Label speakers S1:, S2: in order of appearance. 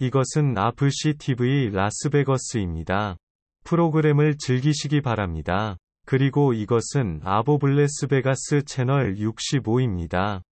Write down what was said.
S1: 이것은 아플CTV 라스베거스입니다. 프로그램을 즐기시기 바랍니다. 그리고 이것은 아보블레스베가스 채널 65입니다.